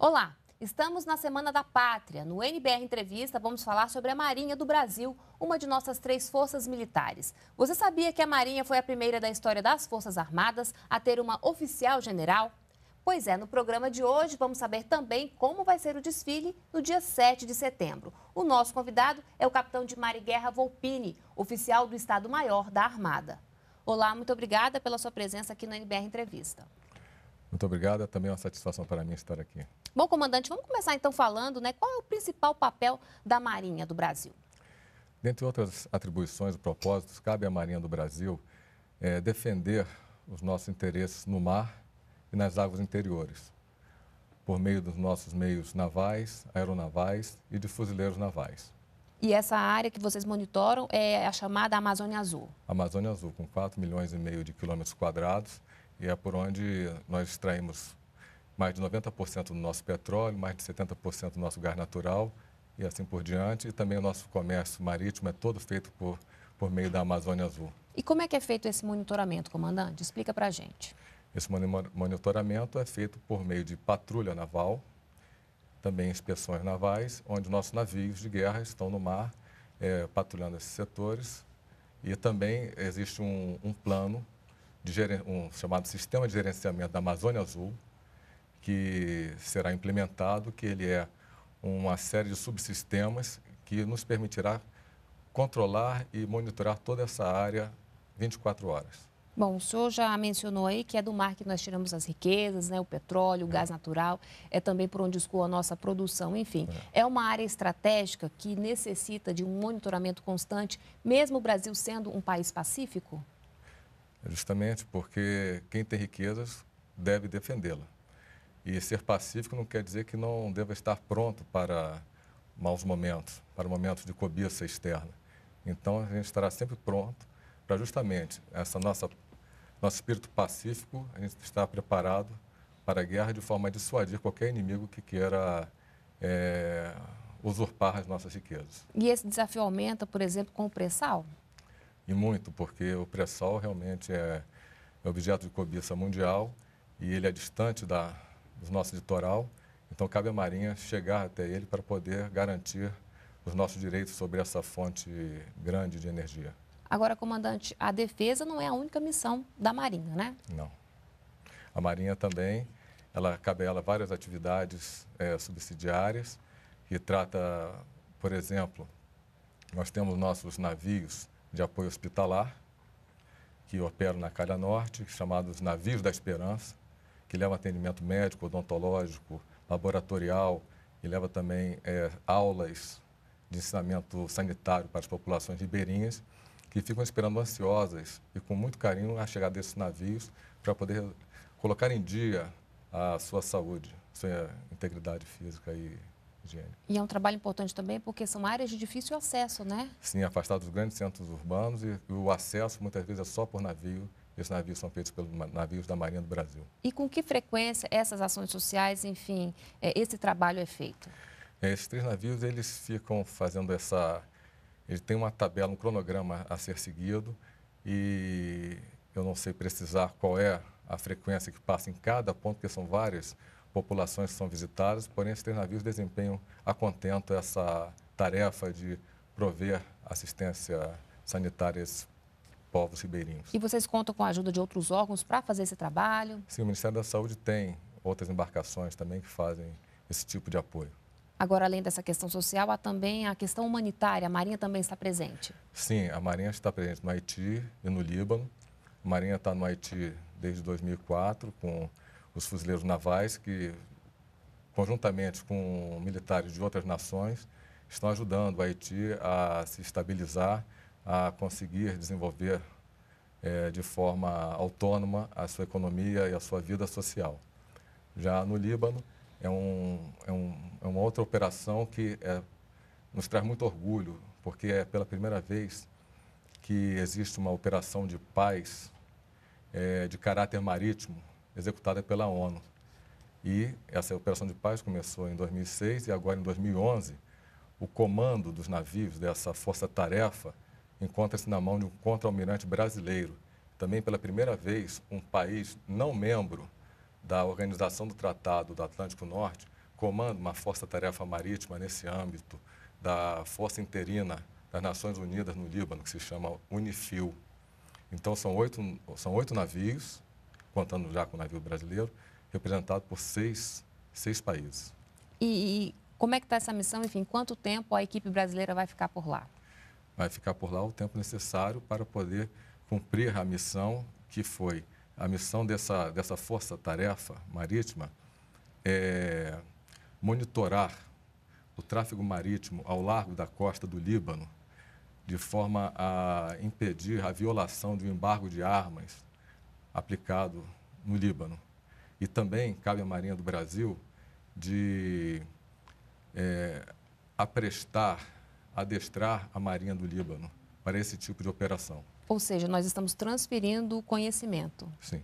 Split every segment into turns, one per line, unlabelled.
Olá, estamos na Semana da Pátria. No NBR Entrevista, vamos falar sobre a Marinha do Brasil, uma de nossas três forças militares. Você sabia que a Marinha foi a primeira da história das Forças Armadas a ter uma oficial general? Pois é, no programa de hoje vamos saber também como vai ser o desfile no dia 7 de setembro. O nosso convidado é o capitão de mar e guerra Volpini, oficial do Estado-Maior da Armada. Olá, muito obrigada pela sua presença aqui no NBR Entrevista.
Muito obrigado, é também uma satisfação para mim estar aqui.
Bom, comandante, vamos começar então falando, né? Qual é o principal papel da Marinha do Brasil?
Dentre outras atribuições e propósitos, cabe à Marinha do Brasil é, defender os nossos interesses no mar e nas águas interiores, por meio dos nossos meios navais, aeronavais e de fuzileiros navais.
E essa área que vocês monitoram é a chamada Amazônia Azul?
Amazônia Azul, com 4 milhões e meio de quilômetros quadrados, e é por onde nós extraímos mais de 90% do nosso petróleo, mais de 70% do nosso gás natural e assim por diante. E também o nosso comércio marítimo é todo feito por, por meio da Amazônia Azul.
E como é que é feito esse monitoramento, comandante? Explica para a gente.
Esse monitoramento é feito por meio de patrulha naval, também inspeções navais, onde nossos navios de guerra estão no mar, é, patrulhando esses setores. E também existe um, um plano de um chamado Sistema de Gerenciamento da Amazônia Azul, que será implementado, que ele é uma série de subsistemas que nos permitirá controlar e monitorar toda essa área 24 horas.
Bom, o senhor já mencionou aí que é do mar que nós tiramos as riquezas, né? o petróleo, o é. gás natural, é também por onde escoa a nossa produção, enfim. É. é uma área estratégica que necessita de um monitoramento constante, mesmo o Brasil sendo um país pacífico?
Justamente porque quem tem riquezas deve defendê-la. E ser pacífico não quer dizer que não deva estar pronto para maus momentos, para momentos de cobiça externa. Então, a gente estará sempre pronto para justamente essa nossa nosso espírito pacífico, a gente está preparado para a guerra de forma a dissuadir qualquer inimigo que queira é, usurpar as nossas riquezas.
E esse desafio aumenta, por exemplo, com o pré-sal?
e muito, porque o pré sol realmente é, é, objeto de cobiça mundial e ele é distante da, do nosso litoral, então cabe à Marinha chegar até ele para poder garantir os nossos direitos sobre essa fonte grande de energia.
Agora, comandante, a defesa não é a única missão da Marinha, né?
Não. A Marinha também, ela cabela várias atividades é, subsidiárias que trata, por exemplo, nós temos nossos navios de apoio hospitalar, que operam na Calha Norte, chamados Navios da Esperança, que levam atendimento médico, odontológico, laboratorial e leva também é, aulas de ensinamento sanitário para as populações ribeirinhas, que ficam esperando ansiosas e com muito carinho a chegada desses navios para poder colocar em dia a sua saúde, sua integridade física e
e é um trabalho importante também porque são áreas de difícil acesso, né?
Sim, afastados dos grandes centros urbanos e, e o acesso muitas vezes é só por navio esses navios são feitos pelos navios da Marinha do Brasil.
E com que frequência essas ações sociais, enfim, é, esse trabalho é feito?
É, esses três navios, eles ficam fazendo essa... Ele tem uma tabela, um cronograma a ser seguido e eu não sei precisar qual é a frequência que passa em cada ponto, porque são várias populações que são visitadas, porém esses navios desempenham a contento essa tarefa de prover assistência sanitária a esses povos ribeirinhos.
E vocês contam com a ajuda de outros órgãos para fazer esse trabalho?
Sim, o Ministério da Saúde tem outras embarcações também que fazem esse tipo de apoio.
Agora, além dessa questão social, há também a questão humanitária. A Marinha também está presente?
Sim, a Marinha está presente no Haiti e no Líbano. A Marinha está no Haiti desde 2004, com os fuzileiros navais, que conjuntamente com militares de outras nações, estão ajudando o Haiti a se estabilizar, a conseguir desenvolver é, de forma autônoma a sua economia e a sua vida social. Já no Líbano, é, um, é, um, é uma outra operação que é, nos traz muito orgulho, porque é pela primeira vez que existe uma operação de paz é, de caráter marítimo executada pela ONU. E essa operação de paz começou em 2006 e agora em 2011 o comando dos navios dessa força-tarefa encontra-se na mão de um contra-almirante brasileiro. Também pela primeira vez, um país não membro da Organização do Tratado do Atlântico Norte comanda uma força-tarefa marítima nesse âmbito da força interina das Nações Unidas no Líbano, que se chama UNIFIL. Então, são oito, são oito navios contando já com o navio brasileiro, representado por seis, seis países.
E, e como é que está essa missão? Enfim, quanto tempo a equipe brasileira vai ficar por lá?
Vai ficar por lá o tempo necessário para poder cumprir a missão que foi a missão dessa, dessa força-tarefa marítima é monitorar o tráfego marítimo ao largo da costa do Líbano, de forma a impedir a violação do embargo de armas aplicado no Líbano. E também cabe à Marinha do Brasil de é, aprestar, adestrar a Marinha do Líbano para esse tipo de operação.
Ou seja, nós estamos transferindo conhecimento. Sim.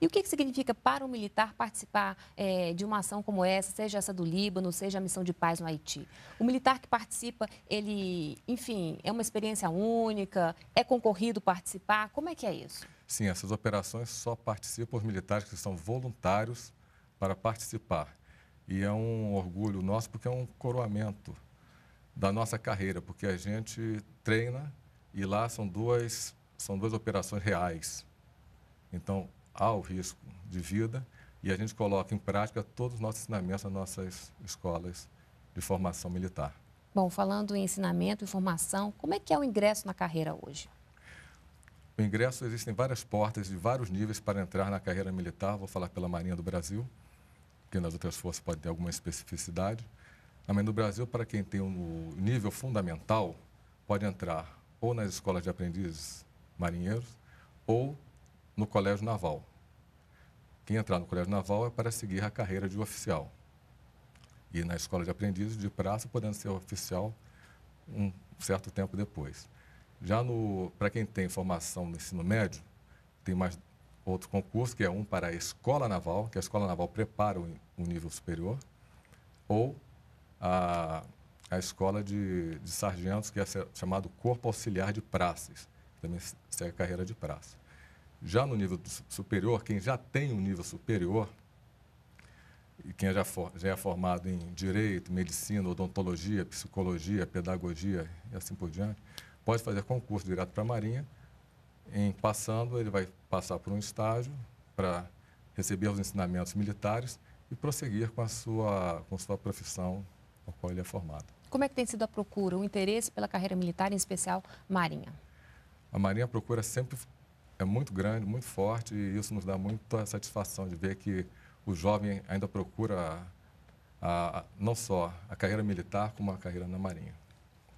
E o que, que significa para o militar participar é, de uma ação como essa, seja essa do Líbano, seja a missão de paz no Haiti? O militar que participa, ele, enfim, é uma experiência única, é concorrido participar? Como é que é isso?
Sim, essas operações só participam os militares que são voluntários para participar. E é um orgulho nosso porque é um coroamento da nossa carreira, porque a gente treina e lá são duas, são duas operações reais. Então, há o risco de vida e a gente coloca em prática todos os nossos ensinamentos nas nossas escolas de formação militar.
Bom, falando em ensinamento e formação, como é que é o ingresso na carreira hoje?
O ingresso, existem várias portas de vários níveis para entrar na carreira militar. Vou falar pela Marinha do Brasil, que nas outras forças pode ter alguma especificidade. A Marinha do Brasil, para quem tem um nível fundamental, pode entrar ou nas escolas de aprendizes marinheiros ou no Colégio Naval. Quem entrar no Colégio Naval é para seguir a carreira de oficial. E na escola de aprendizes de praça, podendo ser oficial um certo tempo depois. Já no para quem tem formação no ensino médio, tem mais outro concurso, que é um para a escola naval, que a escola naval prepara o, o nível superior, ou a, a escola de, de sargentos, que é chamado corpo auxiliar de praças, que também segue a carreira de praça. Já no nível superior, quem já tem um nível superior, e quem é já, for, já é formado em direito, medicina, odontologia, psicologia, pedagogia e assim por diante, pode fazer concurso direto para a Marinha. Em passando, ele vai passar por um estágio para receber os ensinamentos militares e prosseguir com a sua, com sua profissão a qual ele é formado.
Como é que tem sido a procura, o interesse pela carreira militar, em especial Marinha?
A Marinha procura sempre é muito grande, muito forte e isso nos dá muita satisfação de ver que o jovem ainda procura a, a, não só a carreira militar, como a carreira na Marinha.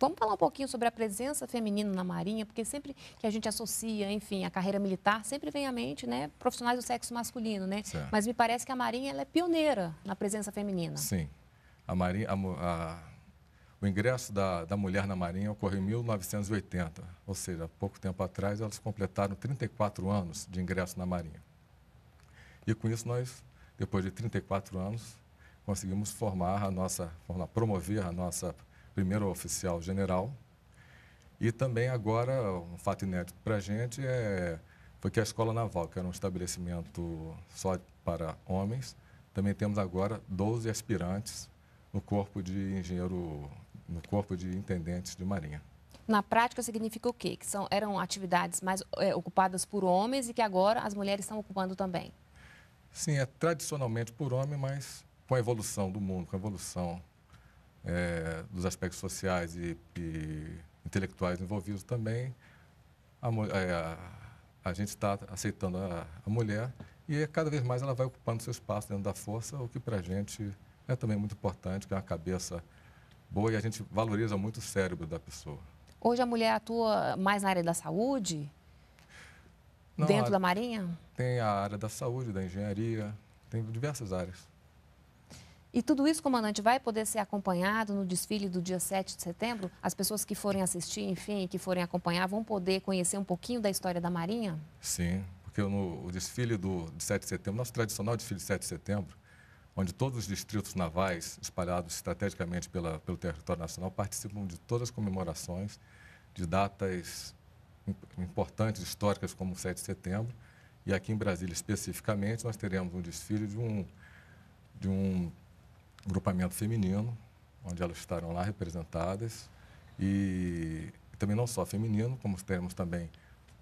Vamos falar um pouquinho sobre a presença feminina na Marinha, porque sempre que a gente associa, enfim, a carreira militar, sempre vem à mente, né, profissionais do sexo masculino, né? Certo. Mas me parece que a Marinha ela é pioneira na presença feminina.
Sim. A Marinha, a, a, o ingresso da, da mulher na Marinha ocorreu em 1980, ou seja, pouco tempo atrás elas completaram 34 anos de ingresso na Marinha. E com isso nós, depois de 34 anos, conseguimos formar a nossa, promover a nossa primeiro oficial general. E também agora, um fato inédito para a gente, é, foi que a Escola Naval, que era um estabelecimento só para homens, também temos agora 12 aspirantes no corpo de engenheiro, no corpo de intendentes de marinha.
Na prática significa o quê? Que são, eram atividades mais é, ocupadas por homens e que agora as mulheres estão ocupando também?
Sim, é tradicionalmente por homem, mas com a evolução do mundo, com a evolução é, dos aspectos sociais e, e, intelectuais envolvidos também, a, é, a, a gente está aceitando a, a, mulher e é cada vez mais ela vai ocupando seu espaço dentro da força, o que para a gente é também muito importante, que é uma cabeça boa e a gente valoriza muito o cérebro da pessoa.
Hoje a mulher atua mais na área da saúde?
Não, dentro a, da Marinha? Tem a área da saúde, da engenharia, tem diversas áreas.
E tudo isso, comandante, vai poder ser acompanhado no desfile do dia 7 de setembro? As pessoas que forem assistir, enfim, que forem acompanhar, vão poder conhecer um pouquinho da história da Marinha?
Sim, porque no o desfile do, de 7 de setembro, nosso tradicional desfile de 7 de setembro, onde todos os distritos navais, espalhados estrategicamente pela, pelo território nacional, participam de todas as comemorações de datas importantes, históricas, como o 7 de setembro. E aqui em Brasília, especificamente, nós teremos um desfile de um, de um grupamento feminino, onde elas estarão lá representadas. E, também não só feminino, como temos também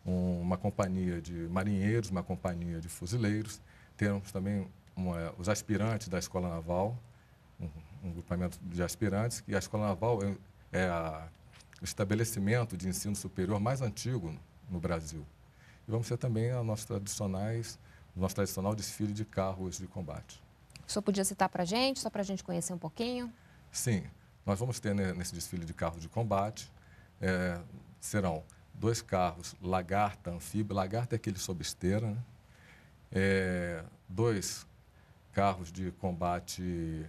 um, uma companhia de marinheiros, uma companhia de fuzileiros, temos também uma, é, os aspirantes da Escola Naval, um, um, grupamento de aspirantes, e a Escola Naval é, é a, o estabelecimento de ensino superior mais antigo no Brasil. E vamos ter também a nossos tradicionais, o nosso tradicional desfile de carros de combate.
O senhor podia citar para a gente, só para a gente conhecer um pouquinho?
Sim. Nós vamos ter nesse desfile de carros de combate, é, serão dois carros, Lagarta, Anfíbio, Lagarta é aquele sob esteira, né? é, dois carros de combate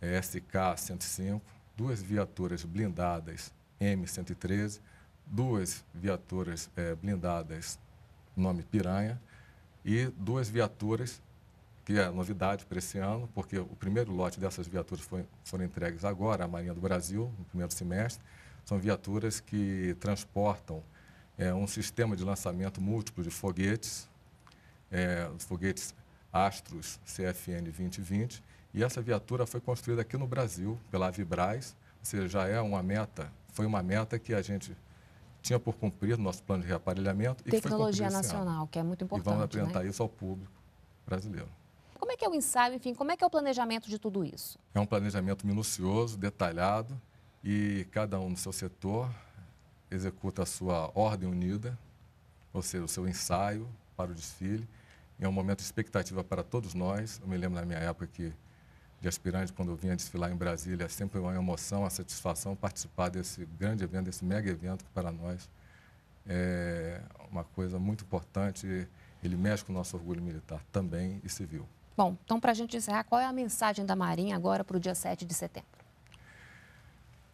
é, SK-105, duas viaturas blindadas M113, duas viaturas é, blindadas nome Piranha e duas viaturas que é novidade para esse ano, porque o primeiro lote dessas viaturas foi, foram entregues agora à Marinha do Brasil, no primeiro semestre. São viaturas que transportam é, um sistema de lançamento múltiplo de foguetes, é, os foguetes Astros CFN 2020, e essa viatura foi construída aqui no Brasil pela Avibraz, ou seja, já é uma meta, foi uma meta que a gente tinha por cumprir no nosso plano de reaparelhamento. Tecnologia e que foi nacional,
que é muito importante. E vamos né? apresentar
né? isso ao público brasileiro.
Como é que é o ensaio, enfim, como é que é o planejamento de tudo isso?
É um planejamento minucioso, detalhado, e cada um no seu setor executa a sua ordem unida, ou seja, o seu ensaio para o desfile. é um momento de expectativa para todos nós. Eu me lembro na minha época que, de aspirante, quando eu vinha desfilar em Brasília, sempre uma emoção, uma satisfação participar desse grande evento, desse mega evento que para nós é uma coisa muito importante. Ele mexe com o nosso orgulho militar também e civil.
Bom, então para a gente encerrar, qual é a mensagem da Marinha agora para o dia 7 de setembro?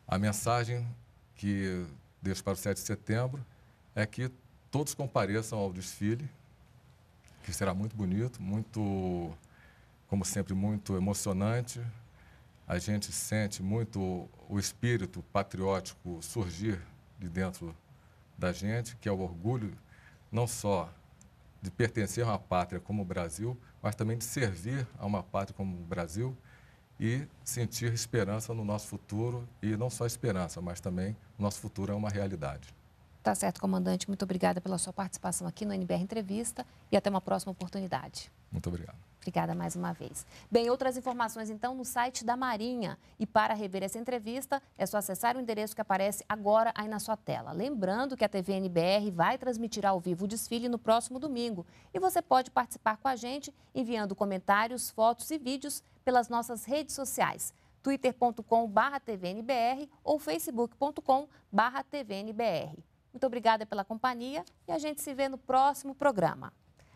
A mensagem que deixo para o 7 de setembro é que todos compareçam ao desfile, que será muito bonito, muito, como sempre, muito emocionante. A gente sente muito o espírito patriótico surgir de dentro da gente, que é o orgulho não só de pertencer a uma pátria como o Brasil, mas também de servir a uma pátria como o Brasil e sentir esperança no nosso futuro e não só esperança, mas também o nosso futuro é uma realidade.
Tá certo, comandante. Muito obrigada pela sua participação aqui no NBR Entrevista e até uma próxima oportunidade. Muito obrigado. Obrigada mais uma vez. Bem, outras informações então no site da Marinha. E para rever essa entrevista, é só acessar o endereço que aparece agora aí na sua tela. Lembrando que a TV NBR vai transmitir ao vivo o desfile no próximo domingo. E você pode participar com a gente enviando comentários, fotos e vídeos pelas nossas redes sociais twitter.com/tvnbr ou facebook.com/tvnbr. Muito obrigada pela companhia e a gente se vê no próximo programa.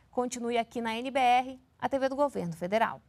Continue aqui na NBR, a TV do Governo Federal.